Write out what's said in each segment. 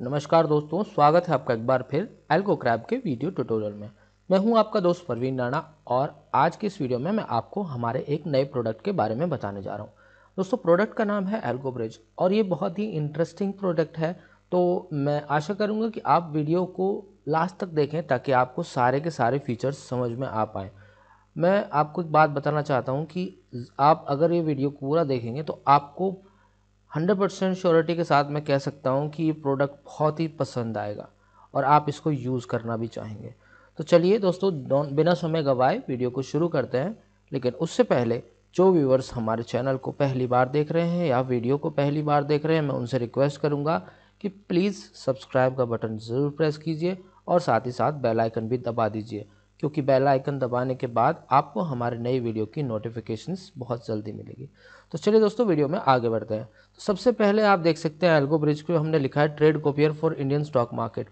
नमस्कार दोस्तों स्वागत है आपका एक बार फिर एल्गो क्रैब के वीडियो ट्यूटोरियल में मैं हूं आपका दोस्त परवीन राणा और आज के इस वीडियो में मैं आपको हमारे एक नए प्रोडक्ट के बारे में बताने जा रहा हूं दोस्तों प्रोडक्ट का नाम है एल्गो ब्रिज और ये बहुत ही इंटरेस्टिंग प्रोडक्ट है तो मैं आशा करूँगा कि आप वीडियो को लास्ट तक देखें ताकि आपको सारे के सारे फीचर्स समझ में आ पाएँ मैं आपको एक बात बताना चाहता हूँ कि आप अगर ये वीडियो पूरा देखेंगे तो आपको हंड्रेड परसेंट श्योरिटी के साथ मैं कह सकता हूँ कि ये प्रोडक्ट बहुत ही पसंद आएगा और आप इसको यूज़ करना भी चाहेंगे तो चलिए दोस्तों बिना समय गवाए वीडियो को शुरू करते हैं लेकिन उससे पहले जो व्यूवर्स हमारे चैनल को पहली बार देख रहे हैं या वीडियो को पहली बार देख रहे हैं मैं उनसे रिक्वेस्ट करूँगा कि प्लीज़ सब्सक्राइब का बटन ज़रूर प्रेस कीजिए और साथ ही साथ बेल आइकन भी दबा दीजिए क्योंकि बेल आइकन दबाने के बाद आपको हमारे नई वीडियो की नोटिफिकेशंस बहुत जल्दी मिलेगी तो चलिए दोस्तों वीडियो में आगे बढ़ते हैं तो सबसे पहले आप देख सकते हैं एल्गो ब्रिज को हमने लिखा है trade copier for Indian stock market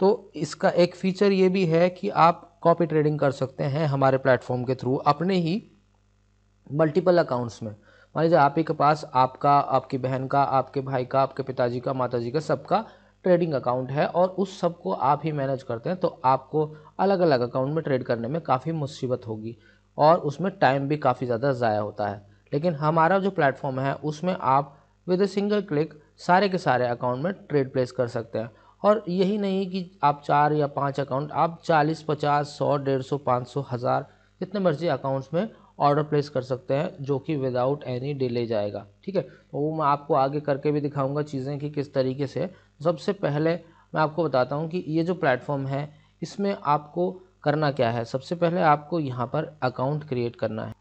तो इसका एक फीचर ये भी है कि आप कॉपी ट्रेडिंग कर सकते हैं हमारे प्लेटफॉर्म के थ्रू अपने ही मल्टीपल अकाउंट्स में मान लीजिए आप ही के पास आपका आपकी बहन का आपके भाई का आपके पिताजी का माताजी का सबका ट्रेडिंग अकाउंट है और उस सब को आप ही मैनेज करते हैं तो आपको अलग अलग अकाउंट में ट्रेड करने में काफ़ी मुसीबत होगी और उसमें टाइम भी काफ़ी ज़्यादा ज़ाया होता है लेकिन हमारा जो प्लेटफॉर्म है उसमें आप विद ए सिंगल क्लिक सारे के सारे अकाउंट में ट्रेड प्लेस कर सकते हैं और यही नहीं कि आप चार या पाँच अकाउंट आप चालीस पचास सौ डेढ़ सौ पाँच सौ हज़ार जितने मर्जी अकाउंट्स में ऑर्डर प्लेस कर सकते हैं जो कि विदाउट एनी डिले जाएगा ठीक है तो वो मैं आपको आगे करके भी दिखाऊंगा चीज़ें कि किस तरीके से सबसे पहले मैं आपको बताता हूँ कि ये जो प्लेटफॉर्म है इसमें आपको करना क्या है सबसे पहले आपको यहाँ पर अकाउंट क्रिएट करना है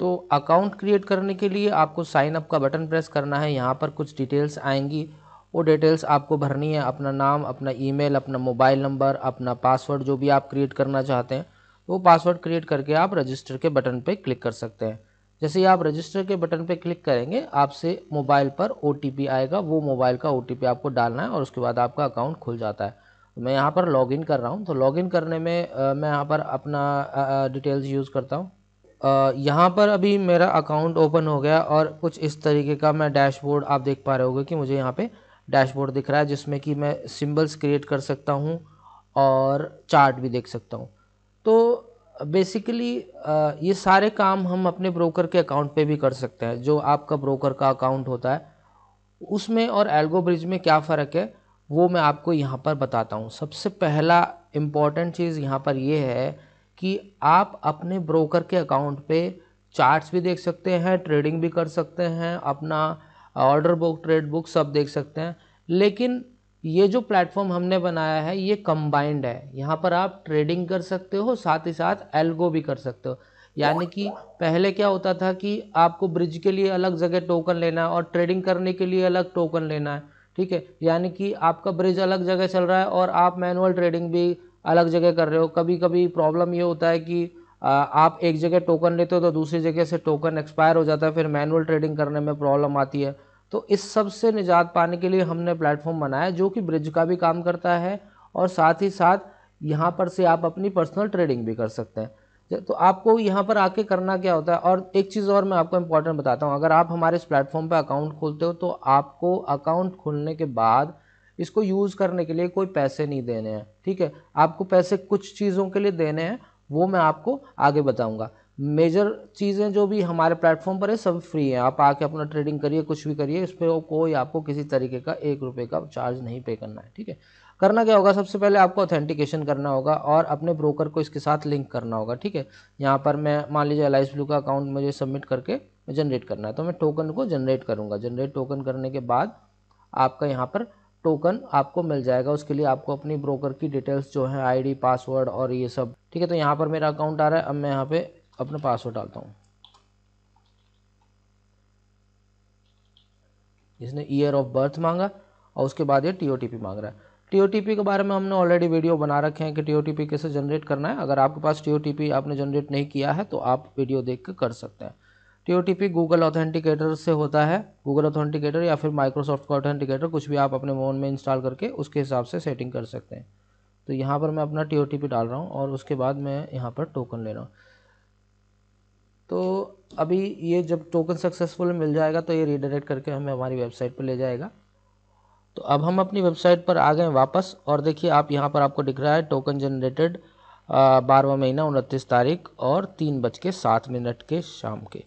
तो अकाउंट क्रिएट करने के लिए आपको साइन अप का बटन प्रेस करना है यहाँ पर कुछ डिटेल्स आएंगी वो डिटेल्स आपको भरनी है अपना नाम अपना ईमेल अपना मोबाइल नंबर अपना पासवर्ड जो भी आप क्रिएट करना चाहते हैं वो पासवर्ड क्रिएट करके आप रजिस्टर के बटन पे क्लिक कर सकते हैं जैसे ही आप रजिस्टर के बटन पे क्लिक करेंगे आपसे मोबाइल पर ओ आएगा वो मोबाइल का ओ आपको डालना है और उसके बाद आपका अकाउंट खुल जाता है तो मैं यहाँ पर लॉगिन कर रहा हूँ तो लॉगिन करने में आ, मैं यहाँ पर अपना डिटेल्स यूज़ करता हूँ यहाँ पर अभी मेरा अकाउंट ओपन हो गया और कुछ इस तरीके का मैं डैशबोर्ड आप देख पा रहे हो कि मुझे यहाँ पे डैशबोर्ड दिख रहा है जिसमें कि मैं सिंबल्स क्रिएट कर सकता हूँ और चार्ट भी देख सकता हूँ तो बेसिकली uh, ये सारे काम हम अपने ब्रोकर के अकाउंट पे भी कर सकते हैं जो आपका ब्रोकर का अकाउंट होता है उसमें और एल्गो ब्रिज में क्या फ़र्क है वो मैं आपको यहाँ पर बताता हूँ सबसे पहला इम्पॉर्टेंट चीज़ यहाँ पर ये है कि आप अपने ब्रोकर के अकाउंट पे चार्ट्स भी देख सकते हैं ट्रेडिंग भी कर सकते हैं अपना ऑर्डर बुक ट्रेड बुक सब देख सकते हैं लेकिन ये जो प्लेटफॉर्म हमने बनाया है ये कंबाइंड है यहाँ पर आप ट्रेडिंग कर सकते हो साथ ही साथ एल्गो भी कर सकते हो यानी कि पहले क्या होता था कि आपको ब्रिज के लिए अलग जगह टोकन लेना है और ट्रेडिंग करने के लिए अलग टोकन लेना है ठीक है यानी कि आपका ब्रिज अलग जगह चल रहा है और आप मैनुअल ट्रेडिंग भी अलग जगह कर रहे हो कभी कभी प्रॉब्लम ये होता है कि आप एक जगह टोकन लेते हो तो दूसरी जगह से टोकन एक्सपायर हो जाता है फिर मैनुअल ट्रेडिंग करने में प्रॉब्लम आती है तो इस सब से निजात पाने के लिए हमने प्लेटफॉर्म बनाया जो कि ब्रिज का भी काम करता है और साथ ही साथ यहाँ पर से आप अपनी पर्सनल ट्रेडिंग भी कर सकते हैं तो आपको यहाँ पर आके करना क्या होता है और एक चीज़ और मैं आपको इम्पोर्टेंट बताता हूँ अगर आप हमारे इस प्लेटफॉर्म पर अकाउंट खोलते हो तो आपको अकाउंट खोलने के बाद इसको यूज़ करने के लिए कोई पैसे नहीं देने हैं ठीक है आपको पैसे कुछ चीज़ों के लिए देने हैं वो मैं आपको आगे बताऊँगा मेजर चीज़ें जो भी हमारे प्लेटफॉर्म पर है सब फ्री हैं आप आके अपना ट्रेडिंग करिए कुछ भी करिए इस पर कोई आपको किसी तरीके का एक रुपये का चार्ज नहीं पे करना है ठीक है करना क्या होगा सबसे पहले आपको ऑथेंटिकेशन करना होगा और अपने ब्रोकर को इसके साथ लिंक करना होगा ठीक है यहाँ पर मैं मान लीजिए एल ब्लू का अकाउंट मुझे सबमिट करके जनरेट करना है तो मैं टोकन को जनरेट करूँगा जनरेट टोकन करने के बाद आपका यहाँ पर टोकन आपको मिल जाएगा उसके लिए आपको अपनी ब्रोकर की डिटेल्स जो है आईडी पासवर्ड और ये सब ठीक है तो यहाँ पर मेरा अकाउंट आ रहा है अब मैं यहाँ पे अपना पासवर्ड डालता हूँ इसने ईयर ऑफ बर्थ मांगा और उसके बाद ये टी ओ टी पी मांग रहा है टी ओ टी पी के बारे में हमने ऑलरेडी वीडियो बना रखे हैं कि टी ओ टी पी कैसे जनरेट करना है अगर आपके पास टी ओ टी पी आपने जनरेट नहीं किया है तो आप वीडियो देख कर, कर सकते हैं T O T P Google authenticator से होता है गूगल ऑथेंटिकेटर या फिर माइक्रोसॉफ्ट का ऑथेंटिकेटर कुछ भी आप अपने फ़ोन में इंस्टॉल करके उसके हिसाब से सेटिंग कर सकते हैं तो यहाँ पर मैं अपना टी ओ टी पी डाल रहा हूँ और उसके बाद मैं यहाँ पर टोकन ले रहा हूँ तो अभी ये जब टोकन सक्सेसफुल मिल जाएगा तो ये रीडायरेक्ट करके हमें हमारी वेबसाइट पर ले जाएगा तो अब हम अपनी वेबसाइट पर आ गए वापस और देखिए आप यहाँ पर आपको दिख रहा है टोकन जनरेटेड बारहवा महीना उनतीस तारीख और तीन बज के सात मिनट के शाम के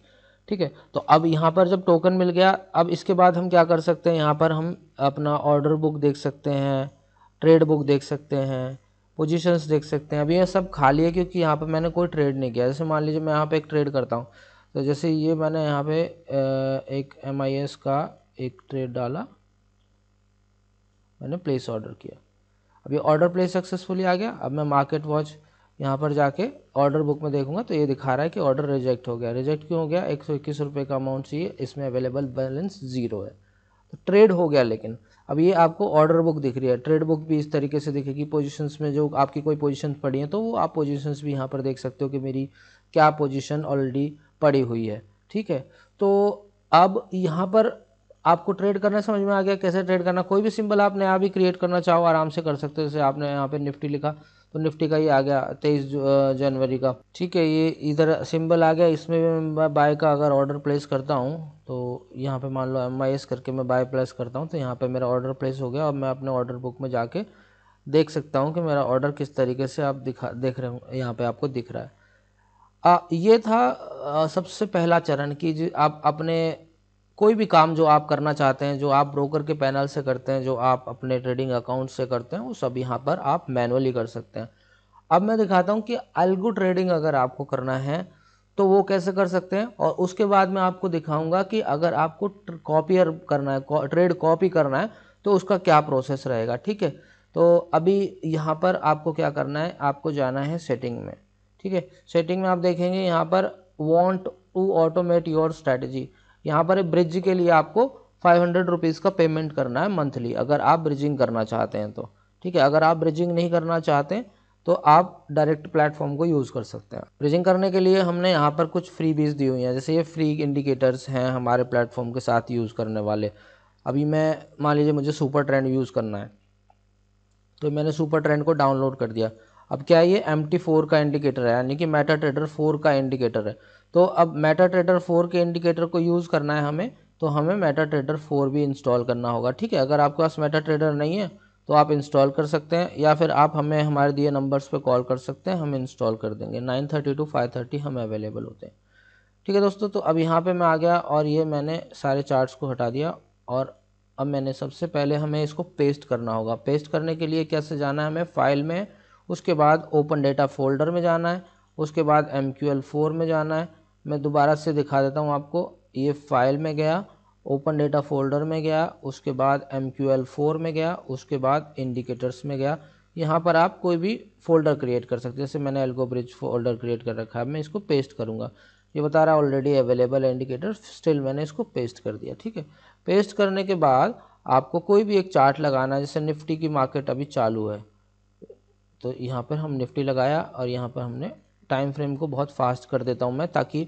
ठीक है तो अब यहाँ पर जब टोकन मिल गया अब इसके बाद हम क्या कर सकते हैं यहाँ पर हम अपना ऑर्डर बुक देख सकते हैं ट्रेड बुक देख सकते हैं पोजीशंस देख सकते हैं अभी ये सब खाली है क्योंकि यहाँ पे मैंने कोई ट्रेड नहीं किया जैसे मान लीजिए मैं यहाँ पे एक ट्रेड करता हूँ तो जैसे ये मैंने यहाँ पे एक एम का एक ट्रेड डाला मैंने प्लेस ऑर्डर किया अब ये ऑर्डर प्लेस सक्सेसफुली आ गया अब मैं मार्केट वॉच यहाँ पर जाके ऑर्डर बुक में देखूंगा तो ये दिखा रहा है कि ऑर्डर रिजेक्ट हो गया रिजेक्ट क्यों हो गया एक सौ इक्कीस रुपये का अमाउंट चाहिए इसमें अवेलेबल बैलेंस ज़ीरो है तो ट्रेड हो गया लेकिन अब ये आपको ऑर्डर बुक दिख रही है ट्रेड बुक भी इस तरीके से दिखेगी पोजीशंस में जो आपकी कोई पोजिशन पड़ी है तो वो आप पोजीशंस भी यहाँ पर देख सकते हो कि मेरी क्या पोजीशन ऑलरेडी पड़ी हुई है ठीक है तो अब यहाँ पर आपको ट्रेड करना समझ में आ गया कैसे ट्रेड करना कोई भी सिंबल आप नया भी क्रिएट करना चाहो आराम से कर सकते हो जैसे आपने यहाँ पे निफ्टी लिखा तो निफ्टी का ये आ गया तेईस जनवरी का ठीक है ये इधर सिंबल आ गया इसमें मैं बाय का अगर ऑर्डर प्लेस करता हूँ तो यहाँ पे मान लो एम आई एस करके मैं बाय प्लेस करता हूँ तो यहाँ पे मेरा ऑर्डर प्लेस हो गया और मैं अपने ऑर्डर बुक में जाके देख सकता हूँ कि मेरा ऑर्डर किस तरीके से आप दिखा देख रहे हो यहाँ पर आपको दिख रहा है आ, ये था आ, सबसे पहला चरण कि आप अपने कोई भी काम जो आप करना चाहते हैं जो आप ब्रोकर के पैनल से करते हैं जो आप अपने ट्रेडिंग अकाउंट से करते हैं वो सब यहाँ पर आप मैनुअली कर सकते हैं अब मैं दिखाता हूँ कि अलगू ट्रेडिंग अगर आपको करना है तो वो कैसे कर सकते हैं और उसके बाद मैं आपको दिखाऊंगा कि अगर आपको कॉपियर करना है ट्रेड कॉपी करना है तो उसका क्या प्रोसेस रहेगा ठीक है तो अभी यहाँ पर आपको क्या करना है आपको जाना है सेटिंग में ठीक है सेटिंग में आप देखेंगे यहाँ पर want to automate your strategy यहाँ पर ब्रिज के लिए आपको फाइव हंड्रेड रुपीज़ का पेमेंट करना है मंथली अगर आप ब्रिजिंग करना चाहते हैं तो ठीक है अगर आप ब्रिजिंग नहीं करना चाहते हैं तो आप डायरेक्ट प्लेटफॉर्म को यूज़ कर सकते हैं ब्रिजिंग करने के लिए हमने यहाँ पर कुछ फ्री बीज दी हुई हैं जैसे ये फ्री इंडिकेटर्स हैं हमारे प्लेटफॉर्म के साथ यूज़ करने वाले अभी मैं मान लीजिए मुझे सुपर ट्रेंड यूज़ करना है तो मैंने सुपर ट्रेंड को डाउनलोड कर दिया अब क्या ये एम टी फोर का इंडिकेटर है यानी कि मेटा ट्रेडर फोर का इंडिकेटर है तो अब मेटा ट्रेडर फोर के इंडिकेटर को यूज़ करना है हमें तो हमें मेटा ट्रेडर फोर भी इंस्टॉल करना होगा ठीक है अगर आपके पास मेटा ट्रेडर नहीं है तो आप इंस्टॉल कर सकते हैं या फिर आप हमें हमारे दिए नंबर्स पे कॉल कर सकते हैं हम इंस्टॉल कर देंगे nine thirty to five thirty हम अवेलेबल होते हैं ठीक है दोस्तों तो अब यहाँ पे मैं आ गया और ये मैंने सारे चार्ट्स को हटा दिया और अब मैंने सबसे पहले हमें इसको पेस्ट करना होगा पेस्ट करने के लिए कैसे जाना है हमें फाइल में उसके बाद ओपन डेटा फोल्डर में जाना है उसके बाद एम क्यू एल फोर में जाना है मैं दोबारा से दिखा देता हूँ आपको ये फाइल में गया ओपन डेटा फोल्डर में गया उसके बाद एम क्यू एल फोर में गया उसके बाद इंडिकेटर्स में गया यहाँ पर आप कोई भी फोल्डर क्रिएट कर सकते हैं जैसे मैंने एल्गो ब्रिज फोल्डर क्रिएट कर रखा है मैं इसको पेस्ट करूँगा ये बता रहा है ऑलरेडी अवेलेबल है इंडिकेटर स्टिल मैंने इसको पेस्ट कर दिया ठीक है पेस्ट करने के बाद आपको कोई भी एक चार्ट लगाना है जैसे निफ्टी की मार्केट अभी चालू है तो यहाँ पर हम निफ्टी लगाया और यहाँ पर हमने टाइम फ्रेम को बहुत फास्ट कर देता हूँ मैं ताकि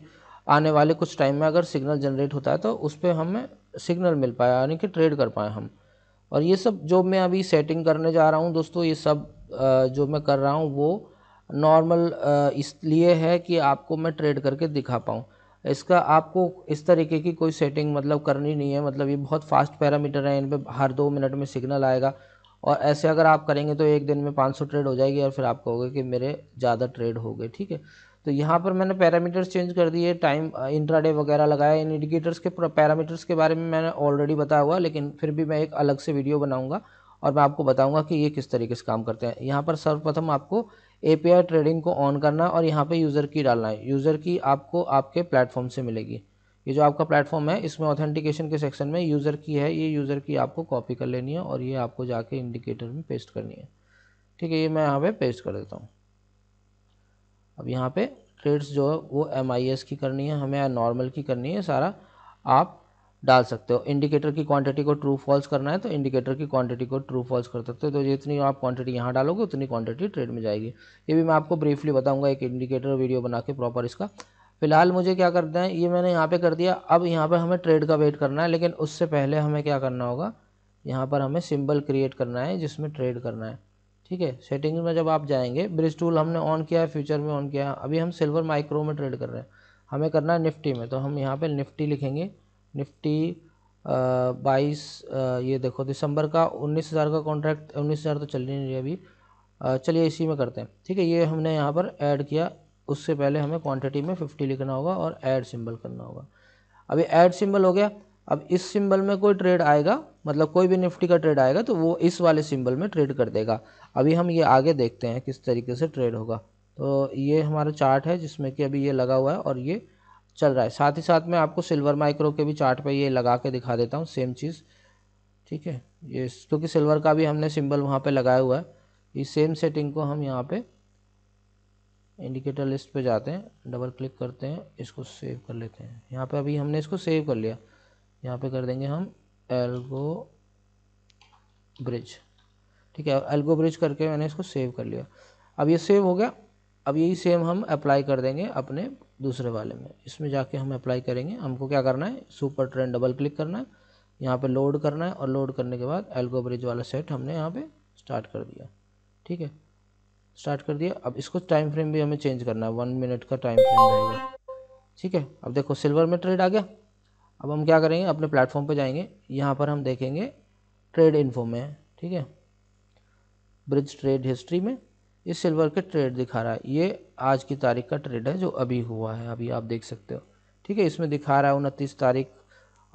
आने वाले कुछ टाइम में अगर सिग्नल जनरेट होता है तो उस पर हमें सिग्नल मिल पाए यानी कि ट्रेड कर पाए हम और ये सब जो मैं अभी सेटिंग करने जा रहा हूँ दोस्तों ये सब जो मैं कर रहा हूँ वो नॉर्मल इसलिए है कि आपको मैं ट्रेड करके दिखा पाऊँ इसका आपको इस तरीके की कोई सेटिंग मतलब करनी नहीं है मतलब ये बहुत फास्ट पैरामीटर है इन पर हर दो मिनट में सिग्नल आएगा और ऐसे अगर आप करेंगे तो एक दिन में 500 ट्रेड हो जाएगी और फिर आप कहोगे कि मेरे ज़्यादा ट्रेड हो गए ठीक है तो यहाँ पर मैंने पैरामीटर्स चेंज कर दिए टाइम इंट्राडे वगैरह लगाया इन इंडिकेटर्स के पैरामीटर्स के बारे में मैंने ऑलरेडी बताया हुआ लेकिन फिर भी मैं एक अलग से वीडियो बनाऊँगा और मैं आपको बताऊँगा कि ये किस तरीके से काम करते हैं यहाँ पर सर्वप्रथम आपको ए ट्रेडिंग को ऑन करना है और यहाँ पर यूज़र की डालना है यूज़र की आपको आपके प्लेटफॉर्म से मिलेगी ये जो आपका प्लेटफॉर्म है इसमें ऑथेंटिकेशन के सेक्शन में यूज़र की है ये यूज़र की आपको कॉपी कर लेनी है और ये आपको जाके इंडिकेटर में पेस्ट करनी है ठीक है ये मैं यहाँ पे पेस्ट कर देता हूँ अब यहाँ पे ट्रेड्स जो है वो एम की करनी है हमें नॉर्मल की करनी है सारा आप डाल सकते हो इंडिकेटर की क्वांटिटी को ट्रू फॉल्स करना है तो इंडिकेटर की क्वांटिटी को ट्रू फॉल्स कर सकते हो तो जितनी आप क्वांटिटी यहाँ डालोगे उतनी क्वांटिटी ट्रेड में जाएगी ये भी मैं आपको ब्रीफली बताऊंगा एक इंडिकेटर वीडियो बना के प्रॉपर इसका फ़िलहाल मुझे क्या करते हैं ये मैंने यहाँ पे कर दिया अब यहाँ पे हमें ट्रेड का वेट करना है लेकिन उससे पहले हमें क्या करना होगा यहाँ पर हमें सिंबल क्रिएट करना है जिसमें ट्रेड करना है ठीक है सेटिंग में जब आप जाएंगे ब्रिज टूल हमने ऑन किया है फ्यूचर में ऑन किया है अभी हम सिल्वर माइक्रो में ट्रेड कर रहे हैं हमें करना है निफ्टी में तो हम यहाँ पर निफ्टी लिखेंगे निफ्टी बाईस ये देखो दिसंबर का उन्नीस हज़ार का कॉन्ट्रैक्ट उन्नीस हज़ार तो चल नहीं रही अभी चलिए इसी में करते हैं ठीक है ये हमने यहाँ पर ऐड किया उससे पहले हमें क्वांटिटी में फिफ्टी लिखना होगा और ऐड सिंबल करना होगा अभी ऐड सिंबल हो गया अब इस सिंबल में कोई ट्रेड आएगा मतलब कोई भी निफ्टी का ट्रेड आएगा तो वो इस वाले सिंबल में ट्रेड कर देगा अभी हम ये आगे देखते हैं किस तरीके से ट्रेड होगा तो ये हमारा चार्ट है जिसमें कि अभी ये लगा हुआ है और ये चल रहा है साथ ही साथ मैं आपको सिल्वर माइक्रो के भी चार्ट पर ये लगा के दिखा देता हूँ सेम चीज़ ठीक है ये क्योंकि सिल्वर का भी हमने सिंबल वहाँ पर लगाया हुआ है इस सेम सेटिंग को हम यहाँ पर इंडिकेटर लिस्ट पे जाते हैं डबल क्लिक करते हैं इसको सेव कर लेते हैं यहाँ पे अभी हमने इसको सेव कर लिया यहाँ पे कर देंगे हम एल्गो ब्रिज ठीक है एल्गो ब्रिज करके मैंने इसको सेव कर लिया अब ये सेव हो गया अब यही सेम हम अप्लाई कर देंगे अपने दूसरे वाले में इसमें जाके हम अप्लाई करेंगे हमको क्या करना है सुपर ट्रेन डबल क्लिक करना है यहाँ पे लोड करना है और लोड करने के बाद एल्गो ब्रिज वाला सेट हमने यहाँ पे स्टार्ट कर दिया ठीक है स्टार्ट कर दिया अब इसको टाइम फ्रेम भी हमें चेंज करना है वन मिनट का टाइम फ्रेम रहेगा ठीक है अब देखो सिल्वर में ट्रेड आ गया अब हम क्या करेंगे अपने प्लेटफॉर्म पर जाएंगे यहाँ पर हम देखेंगे ट्रेड इन्फो में ठीक है ब्रिज ट्रेड हिस्ट्री में इस सिल्वर के ट्रेड दिखा रहा है ये आज की तारीख का ट्रेड है जो अभी हुआ है अभी आप देख सकते हो ठीक है इसमें दिखा रहा है उनतीस तारीख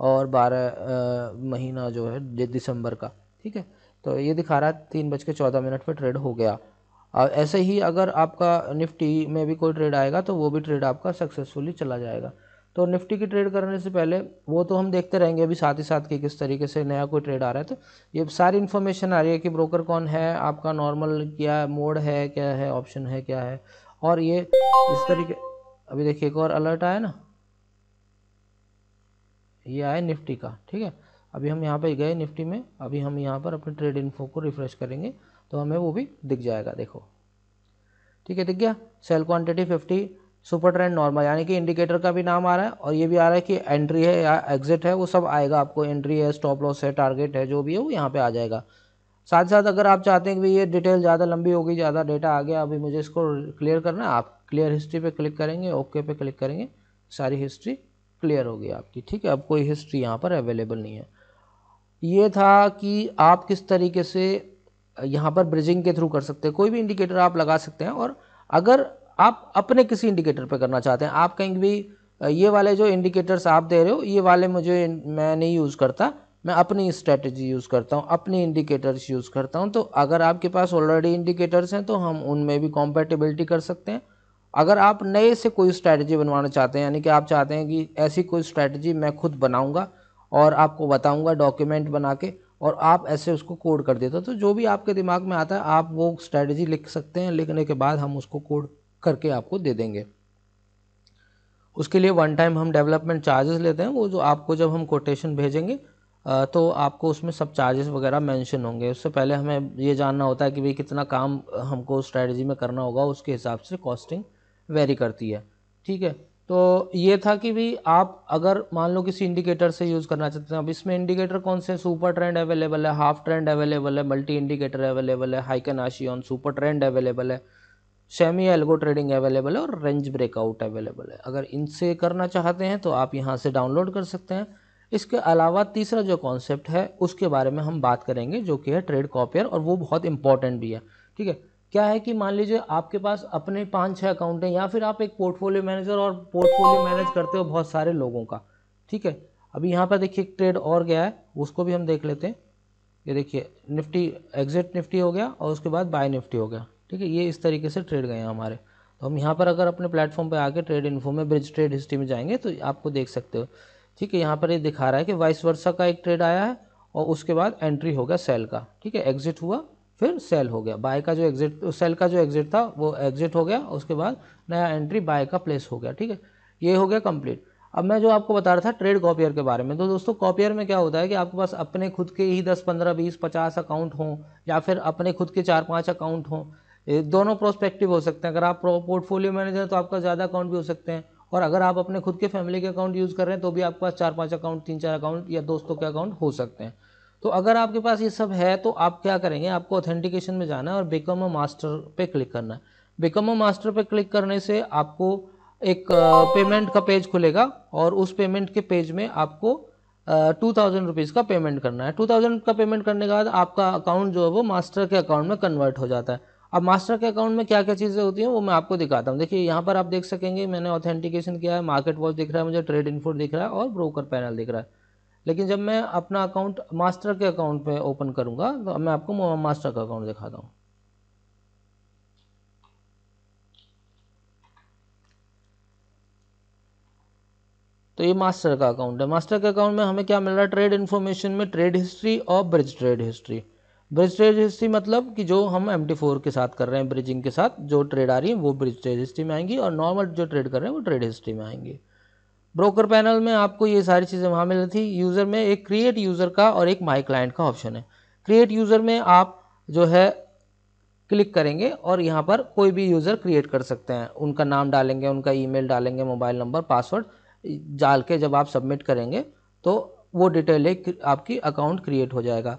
और बारह महीना जो है दिसंबर का ठीक है तो ये दिखा रहा है तीन बज के चौदह मिनट पर ट्रेड हो गया और ऐसे ही अगर आपका निफ्टी में भी कोई ट्रेड आएगा तो वो भी ट्रेड आपका सक्सेसफुली चला जाएगा तो निफ्टी की ट्रेड करने से पहले वो तो हम देखते रहेंगे अभी साथ ही साथ कि किस तरीके से नया कोई ट्रेड आ रहा है तो ये सारी इन्फॉर्मेशन आ रही है कि ब्रोकर कौन है आपका नॉर्मल क्या मोड है क्या है ऑप्शन है क्या है और ये इस तरीके अभी देखिए एक और अलर्ट आया ना ये आया निफ्टी का ठीक है अभी हम यहाँ पर गए निफ्टी में अभी हम यहाँ पर अपने ट्रेड इन्फो को रिफ्रेश करेंगे तो हमें वो भी दिख जाएगा देखो ठीक है दिख गया sell quantity fifty super trend normal यानी कि इंडिकेटर का भी नाम आ रहा है और ये भी आ रहा है कि एंट्री है या एग्जिट है वो सब आएगा आपको एंट्री है स्टॉप लॉस है टारगेट है जो भी है वो यहाँ पर आ जाएगा साथ साथ अगर आप चाहते हैं कि ये डिटेल ज़्यादा लंबी होगी ज़्यादा डेटा आ गया अभी मुझे इसको क्लियर करना है आप क्लियर हिस्ट्री पे क्लिक करेंगे ओके पे क्लिक करेंगे सारी हिस्ट्री क्लियर होगी आपकी ठीक है अब कोई हिस्ट्री यहाँ पर अवेलेबल नहीं है ये था कि आप किस तरीके से यहाँ पर ब्रिजिंग के थ्रू कर सकते हैं कोई भी इंडिकेटर आप लगा सकते हैं और अगर आप अपने किसी इंडिकेटर पर करना चाहते हैं आप कहेंगे भी ये वाले जो इंडिकेटर्स आप दे रहे हो ये वाले मुझे मैं नहीं यूज़ करता मैं अपनी स्ट्रेटजी यूज़ करता हूँ अपनी इंडिकेटर्स यूज़ करता हूँ तो अगर आपके पास ऑलरेडी इंडिकेटर्स हैं तो हम उनमें भी कॉम्पेटिबिलिटी कर सकते हैं अगर आप नए से कोई स्ट्रैटेजी बनवाना चाहते हैं यानी कि आप चाहते हैं कि ऐसी कोई स्ट्रैटेजी मैं खुद बनाऊँगा और आपको बताऊँगा डॉक्यूमेंट बना के और आप ऐसे उसको कोड कर देते हो तो जो भी आपके दिमाग में आता है आप वो स्ट्रैटेजी लिख सकते हैं लिखने के बाद हम उसको कोड करके आपको दे देंगे उसके लिए वन टाइम हम डेवलपमेंट चार्जेस लेते हैं वो जो आपको जब हम कोटेशन भेजेंगे तो आपको उसमें सब चार्जेस वगैरह मेंशन होंगे उससे पहले हमें ये जानना होता है कि भाई कितना काम हमको स्ट्रैटेजी में करना होगा उसके हिसाब से कॉस्टिंग वेरी करती है ठीक है तो ये था कि भी आप अगर मान लो किसी इंडिकेटर से यूज़ करना चाहते हैं अब इसमें इंडिकेटर कौन से सुपर ट्रेंड अवेलेबल है हाफ ट्रेंड अवेलेबल है मल्टी इंडिकेटर अवेलेबल है heikin ashi super trend available है सेमी एल्गो ट्रेडिंग अवेलेबल है और रेंज ब्रेकआउट अवेलेबल है अगर इनसे करना चाहते हैं तो आप यहाँ से डाउनलोड कर सकते हैं इसके अलावा तीसरा जो कॉन्सेप्ट है उसके बारे में हम बात करेंगे जो कि है ट्रेड कॉपियर और वो बहुत इंपॉर्टेंट भी है ठीक है क्या है कि मान लीजिए आपके पास अपने पाँच छः अकाउंट हैं या फिर आप एक पोर्टफोलियो मैनेजर और पोर्टफोलियो मैनेज करते हो बहुत सारे लोगों का ठीक है अभी यहाँ पर देखिए ट्रेड और गया है उसको भी हम देख लेते हैं ये देखिए निफ्टी एग्जिट निफ्टी हो गया और उसके बाद बाय निफ्टी हो गया ठीक है ये इस तरीके से ट्रेड गए हैं हमारे तो हम यहाँ पर अगर अपने प्लेटफॉर्म पर आके ट्रेड इन्फो में ब्रिज ट्रेड हिस्ट्री में जाएंगे तो आपको देख सकते हो ठीक है यहाँ पर ये दिखा रहा है कि वाइस वर्षा का एक ट्रेड आया है और उसके बाद एंट्री हो गया सेल का ठीक है एग्जिट हुआ फिर सेल हो गया बाय का जो एग्जिट सेल का जो एग्जिट था वो एग्जिट हो गया उसके बाद नया एंट्री बाय का प्लेस हो गया ठीक है ये हो गया कंप्लीट अब मैं जो आपको बता रहा था ट्रेड कॉपियर के बारे में तो दोस्तों कॉपियर में क्या होता है कि आपके पास अपने खुद के ही दस पंद्रह बीस पचास अकाउंट हों या फिर अपने खुद के चार पाँच अकाउंट हों दोनों प्रोस्पेक्टिव हो सकते हैं अगर आप पोर्टफोलियो मैनेजर हैं तो आपका ज़्यादा अकाउंट भी हो सकते हैं और अगर आप अपने खुद के फैमिली के अकाउंट यूज़ कर रहे हैं तो भी आपके पास चार पाँच अकाउंट तीन चार अकाउंट या दोस्तों के अकाउंट हो सकते हैं तो अगर आपके पास ये सब है तो आप क्या करेंगे आपको ऑथेंटिकेशन में जाना है और बिकम अ मास्टर पे क्लिक करना है बिकम अ मास्टर पे क्लिक करने से आपको एक पेमेंट का पेज खुलेगा और उस पेमेंट के पेज में आपको टू थाउजेंड रुपीज़ का पेमेंट करना है टू थाउजेंड का पेमेंट करने के बाद आपका अकाउंट जो है वो मास्टर के अकाउंट में कन्वर्ट हो जाता है अब मास्टर के अकाउंट में क्या क्या चीज़ें होती हैं वो मैं आपको दिखाता हूँ देखिए यहाँ पर आप देख सकेंगे मैंने ऑथेंटिकेशन किया है मार्केट वॉच दिख रहा है मुझे ट्रेड इन्फो दिख रहा है और ब्रोकर पैनल दिख रहा है लेकिन जब मैं अपना अकाउंट मास्टर के अकाउंट पे ओपन करूंगा तो मैं आपको मास्टर का अकाउंट दिखाता हूँ तो ये मास्टर का अकाउंट है मास्टर के अकाउंट में हमें क्या मिल रहा है ट्रेड इन्फॉर्मेशन में ट्रेड हिस्ट्री और bridge trade history bridge trade history मतलब कि जो हम एम के साथ कर रहे हैं ब्रिजिंग के साथ जो ट्रेड आ रही है वो ब्रिज ट्रेड हिस्ट्री में आएंगी और नॉर्मल जो ट्रेड कर रहे हैं वो ट्रेड हिस्ट्री में आएंगी ब्रोकर पैनल में आपको ये सारी चीज़ें वहाँ मिल रही थी यूज़र में एक क्रिएट यूज़र का और एक माई क्लाइंट का ऑप्शन है क्रिएट यूज़र में आप जो है क्लिक करेंगे और यहाँ पर कोई भी यूज़र क्रिएट कर सकते हैं उनका नाम डालेंगे उनका ईमेल डालेंगे मोबाइल नंबर पासवर्ड डाल के जब आप सबमिट करेंगे तो वो डिटेल एक आपकी अकाउंट क्रिएट हो जाएगा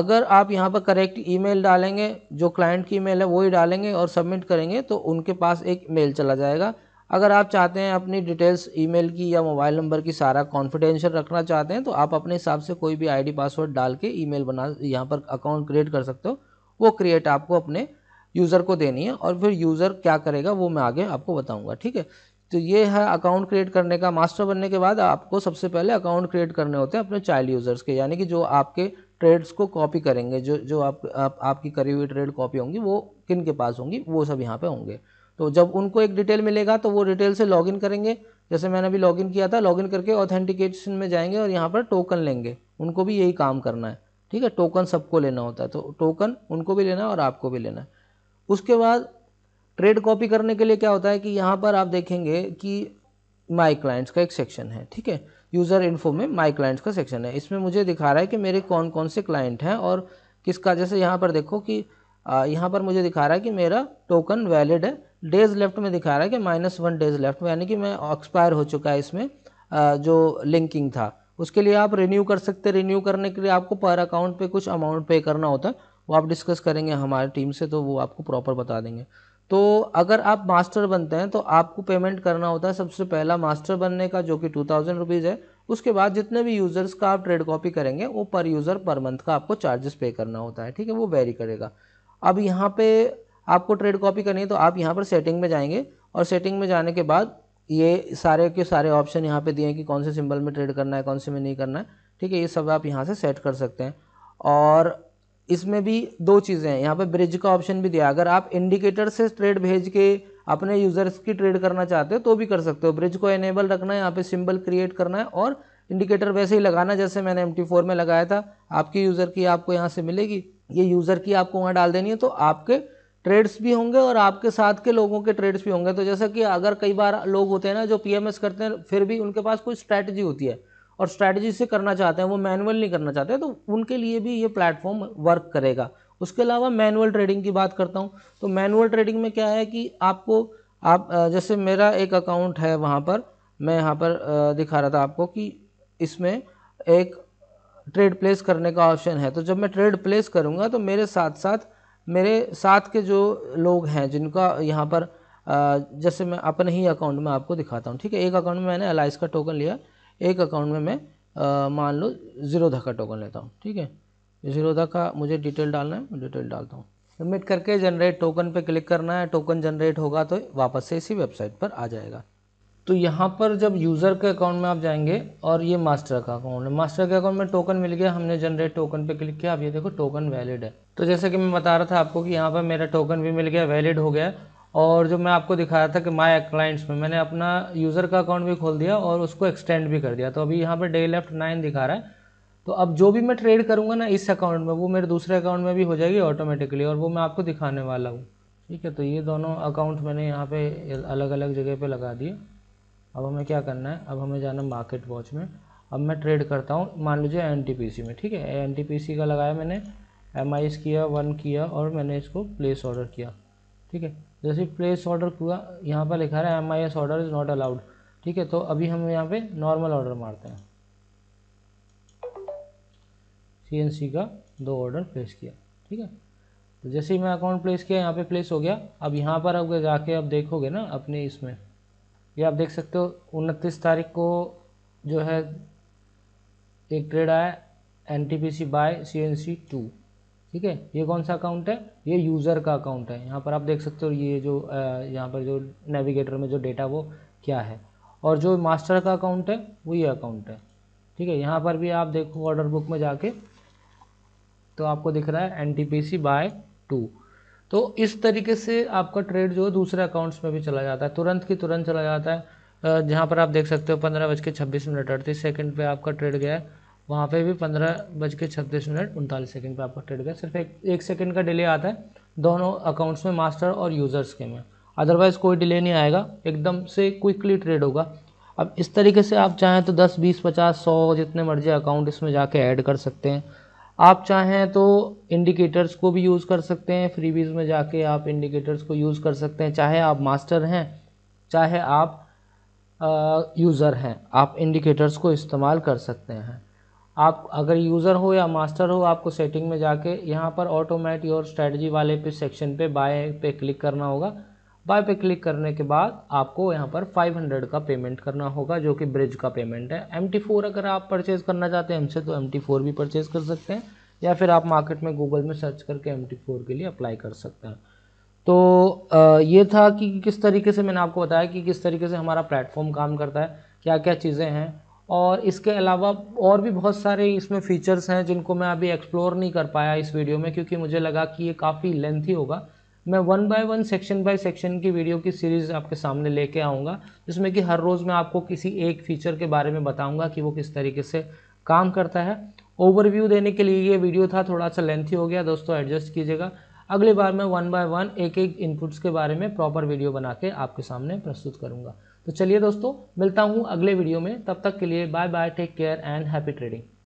अगर आप यहाँ पर करेक्ट ईमेल डालेंगे जो क्लाइंट की ईमेल है वही डालेंगे और सबमिट करेंगे तो उनके पास एक मेल चला जाएगा अगर आप चाहते हैं अपनी डिटेल्स ईमेल की या मोबाइल नंबर की सारा कॉन्फिडेंशियल रखना चाहते हैं तो आप अपने हिसाब से कोई भी आईडी पासवर्ड डाल के ईमेल बना यहाँ पर अकाउंट क्रिएट कर सकते हो वो क्रिएट आपको अपने यूज़र को देनी है और फिर यूज़र क्या करेगा वो मैं आगे आपको बताऊँगा ठीक है तो ये है अकाउंट क्रिएट करने का मास्टर बनने के बाद आपको सबसे पहले अकाउंट क्रिएट करने होते हैं अपने चाइल्ड यूज़र्स के यानी कि जो आपके ट्रेड्स को कॉपी करेंगे जो जो आप, आप आपकी करी हुई ट्रेड कॉपी होंगी वो किन के पास होंगी वो सब यहाँ पे होंगे तो जब उनको एक डिटेल मिलेगा तो वो डिटेल से लॉगिन करेंगे जैसे मैंने अभी लॉगिन किया था लॉगिन करके ऑथेंटिकेशन में जाएंगे और यहाँ पर टोकन लेंगे उनको भी यही काम करना है ठीक है टोकन सबको लेना होता है तो टोकन उनको भी लेना है और आपको भी लेना है उसके बाद ट्रेड कॉपी करने के लिए क्या होता है कि यहाँ पर आप देखेंगे कि माई क्लाइंट्स का एक सेक्शन है ठीक है यूज़र इन्फो में माई क्लाइंट्स का सेक्शन है इसमें मुझे दिखा रहा है कि मेरे कौन कौन से क्लाइंट हैं और किसका जैसे यहाँ पर देखो कि यहाँ पर मुझे दिखा रहा है कि मेरा टोकन वैलिड है डेज लेफ्ट में दिखा रहा है कि माइनस वन डेज लेफ्ट में यानी कि मैं एक्सपायर हो चुका है इसमें जो लिंकिंग था उसके लिए आप रिन्यू कर सकते हैं रिन्यू करने के लिए आपको पर अकाउंट पे कुछ अमाउंट पे करना होता है वो आप डिस्कस करेंगे हमारे टीम से तो वो आपको प्रॉपर बता देंगे तो अगर आप मास्टर बनते हैं तो आपको पेमेंट करना होता है सबसे पहला मास्टर बनने का जो कि टू थाउजेंड रुपीज़ है उसके बाद जितने भी यूज़र्स का आप ट्रेड कॉपी करेंगे वो पर यूज़र पर मंथ का आपको चार्जेस पे करना होता है ठीक है वो वेरी करेगा अब यहाँ पे आपको ट्रेड कॉपी करनी है तो आप यहाँ पर सेटिंग में जाएंगे और सेटिंग में जाने के बाद ये सारे के सारे ऑप्शन यहाँ पे दिए हैं कि कौन से सिंबल में ट्रेड करना है कौन से में नहीं करना है ठीक है ये सब आप यहाँ से सेट कर सकते हैं और इसमें भी दो चीज़ें हैं यहाँ पे ब्रिज का ऑप्शन भी दिया अगर आप इंडिकेटर से ट्रेड भेज के अपने यूज़र्स की ट्रेड करना चाहते हो तो भी कर सकते हो ब्रिज को एनेबल रखना है यहाँ पर सिम्बल क्रिएट करना है और इंडिकेटर वैसे ही लगाना जैसे मैंने एम में लगाया था आपके यूज़र की आपको यहाँ से मिलेगी ये यूज़र की आपको वहाँ डाल देनी है तो आपके ट्रेड्स भी होंगे और आपके साथ के लोगों के ट्रेड्स भी होंगे तो जैसा कि अगर कई बार लोग होते हैं ना जो पीएमएस करते हैं फिर भी उनके पास कोई स्ट्रैटेजी होती है और स्ट्रैटेजी से करना चाहते हैं वो मैनुअल नहीं करना चाहते तो उनके लिए भी ये प्लेटफॉर्म वर्क करेगा उसके अलावा मैनुअल ट्रेडिंग की बात करता हूँ तो मैनुअल ट्रेडिंग में क्या है कि आपको आप जैसे मेरा एक अकाउंट है वहाँ पर मैं यहाँ पर दिखा रहा था आपको कि इसमें एक ट्रेड प्लेस करने का ऑप्शन है तो जब मैं ट्रेड प्लेस करूँगा तो मेरे साथ साथ मेरे साथ के जो लोग हैं जिनका यहाँ पर जैसे मैं अपने ही अकाउंट में आपको दिखाता हूँ ठीक है एक अकाउंट में मैंने अलाइस का टोकन लिया एक अकाउंट में मैं मान लो जीरोधा का टोकन लेता हूँ ठीक है जीरोधा का मुझे डिटेल डालना है डिटेल डालता हूँ सबमिट करके जनरेट टोकन पे क्लिक करना है टोकन जनरेट होगा तो वापस से इसी वेबसाइट पर आ जाएगा तो यहाँ पर जब यूज़र के अकाउंट में आप जाएंगे और ये मास्टर का अकाउंट है मास्टर के अकाउंट में टोकन मिल गया हमने जनरेट टोकन पे क्लिक किया अब ये देखो टोकन वैलिड है तो जैसे कि मैं बता रहा था आपको कि यहाँ पर मेरा टोकन भी मिल गया वैलिड हो गया और जो मैं आपको दिखा रहा था कि माय क्लाइंट्स में मैंने अपना यूज़र का अकाउंट भी खोल दिया और उसको एक्सटेंड भी कर दिया तो अभी यहाँ पर डे लेफ्ट नाइन दिखा रहा है तो अब जो भी मैं ट्रेड करूँगा ना इस अकाउंट में वो मेरे दूसरे अकाउंट में भी हो जाएगी ऑटोमेटिकली और वो मैं आपको दिखाने वाला हूँ ठीक है तो ये दोनों अकाउंट मैंने यहाँ पे अलग अलग जगह पर लगा दिए अब हमें क्या करना है अब हमें जाना मार्केट वॉच में अब मैं ट्रेड करता हूँ मान लीजिए एन में ठीक है एन का लगाया मैंने एम आई किया वन किया और मैंने इसको प्लेस ऑर्डर किया ठीक है जैसे प्लेस ऑर्डर हुआ यहाँ पर लिखा रहा है M I S order is not allowed ठीक है तो अभी हम यहाँ पे नॉर्मल ऑर्डर मारते हैं सी एन सी का दो ऑर्डर प्लेस किया ठीक है तो जैसे ही मैं अकाउंट प्लेस किया यहाँ पे प्लेस हो गया अब यहाँ पर अब जाके आप देखोगे ना अपने इसमें ये आप देख सकते हो उनतीस तारीख को जो है एक ट्रेड आया N T P C buy C N C two ठीक है ये कौन सा अकाउंट है ये यूज़र का अकाउंट है यहाँ पर आप देख सकते हो ये जो यहाँ पर जो नेविगेटर में जो डेटा वो क्या है और जो मास्टर का अकाउंट है वो ये अकाउंट है ठीक है यहाँ पर भी आप देखो ऑर्डर बुक में जाके तो आपको दिख रहा है N T P C buy two तो इस तरीके से आपका ट्रेड जो है दूसरे अकाउंट्स में भी चला जाता है तुरंत की तुरंत चला जाता है जहाँ पर आप देख सकते हो पंद्रह बज के छब्बीस मिनट अड़तीस सेकेंड पर आपका ट्रेड गया है वहाँ पे भी पंद्रह बज के छत्तीस मिनट उनतालीस सेकेंड पर आपका ट्रेड गया सिर्फ एक एक सेकेंड का डिले आता है दोनों अकाउंट्स में मास्टर और यूज़र्स के में अदरवाइज़ कोई डिले नहीं आएगा एकदम से क्विकली ट्रेड होगा अब इस तरीके से आप चाहें तो दस बीस पचास सौ जितने मर्जी अकाउंट इसमें जाके ऐड कर सकते हैं आप चाहें तो इंडिकेटर्स को भी यूज़ कर सकते हैं फ्रीबीज में जाके आप इंडिकेटर्स को यूज़ कर सकते हैं चाहे आप मास्टर हैं चाहे आप यूज़र हैं आप इंडिकेटर्स को इस्तेमाल कर सकते हैं आप अगर यूज़र हो या मास्टर हो आपको सेटिंग में जाके यहाँ पर ऑटोमेट योर स्ट्रेटजी वाले पे सेक्शन पे बाय पे क्लिक करना होगा बाय पे क्लिक करने के बाद आपको यहाँ पर 500 का पेमेंट करना होगा जो कि ब्रिज का पेमेंट है एम अगर आप परचेज़ करना चाहते हैं हमसे तो एम भी परचेज़ कर सकते हैं या फिर आप मार्केट में गूगल में सर्च करके एम के लिए अप्लाई कर सकते हैं तो ये था कि किस तरीके से मैंने आपको बताया कि किस तरीके से हमारा प्लेटफॉर्म काम करता है क्या क्या चीज़ें हैं और इसके अलावा और भी बहुत सारे इसमें फ़ीचर्स हैं जिनको मैं अभी एक्सप्लोर नहीं कर पाया इस वीडियो में क्योंकि मुझे लगा कि ये काफ़ी लेंथी होगा मैं one by one section by section की वीडियो की सीरीज़ आपके सामने लेके आऊँगा जिसमें कि हर रोज़ मैं आपको किसी एक फ़ीचर के बारे में बताऊँगा कि वो किस तरीके से काम करता है ओवरव्यू देने के लिए ये वीडियो था थोड़ा सा लेंथी हो गया दोस्तों एडजस्ट कीजिएगा अगली बार मैं वन बाय वन एक एक इनपुट्स के बारे में प्रॉपर वीडियो बना के आपके सामने प्रस्तुत करूँगा तो चलिए दोस्तों मिलता हूँ अगले वीडियो में तब तक के लिए bye bye take care and happy trading